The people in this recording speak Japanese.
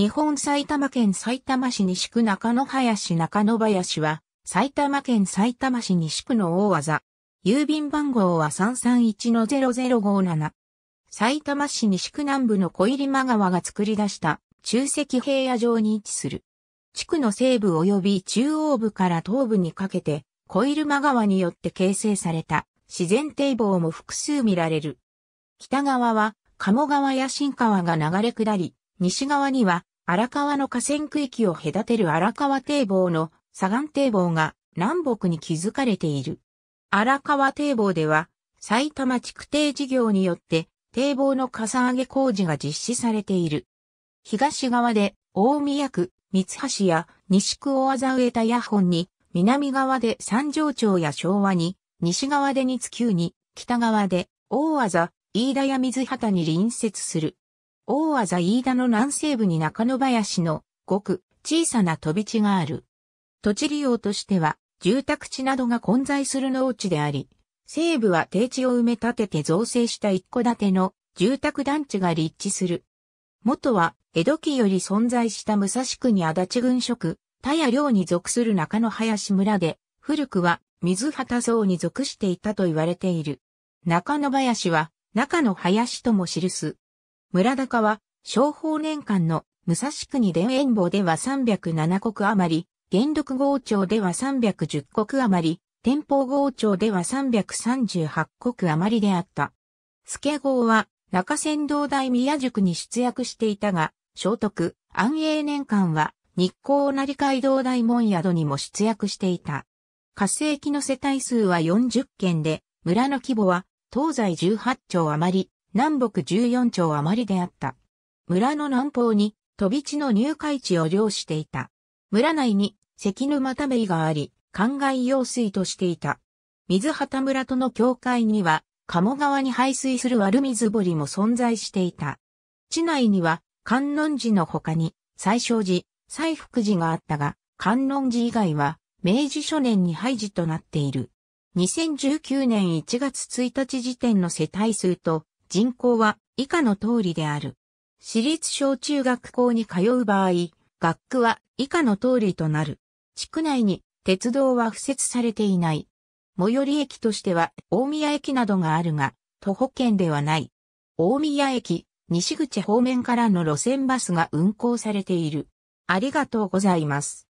日本埼玉県埼玉市西区中野林中野林は、埼玉県埼玉市西区の大技。郵便番号は331-0057。埼玉市西区南部の小入間川が作り出した中石平野上に位置する。地区の西部及び中央部から東部にかけて、小入間川によって形成された自然堤防も複数見られる。北側は、鴨川や新川が流れ下り、西側には荒川の河川区域を隔てる荒川堤防の左岸堤防が南北に築かれている。荒川堤防では、埼玉築堤事業によって堤防のかさ上げ工事が実施されている。東側で大宮区、三橋や西区大麻上田ホ本に、南側で三条町や昭和に、西側で日津急に、北側で大技、飯田や水畑に隣接する。大和飯田の南西部に中野林のごく小さな飛び地がある。土地利用としては住宅地などが混在する農地であり、西部は低地を埋め立てて造成した一戸建ての住宅団地が立地する。元は江戸期より存在した武蔵区に足立郡職、田谷領に属する中野林村で、古くは水畑層に属していたと言われている。中野林は中野林とも記す村高は、商法年間の武蔵国田園坊では307国余り、元禄号町では310国余り、天保号町では338国余りであった。助号は、中仙道大宮塾に出役していたが、聖徳、安永年間は、日光成街道大門宿にも出役していた。火星期の世帯数は40件で、村の規模は東西18町余り、南北14町余りであった。村の南方に飛び地の入海地を漁していた。村内に関沼ため井があり、灌漑用水としていた。水畑村との境界には、鴨川に排水する悪水堀も存在していた。地内には、観音寺の他に、最小寺、西福寺があったが、観音寺以外は、明治初年に廃寺となっている。2019年1月1日時点の世帯数と、人口は以下の通りである。私立小中学校に通う場合、学区は以下の通りとなる。地区内に鉄道は付設されていない。最寄り駅としては大宮駅などがあるが、徒歩圏ではない。大宮駅、西口方面からの路線バスが運行されている。ありがとうございます。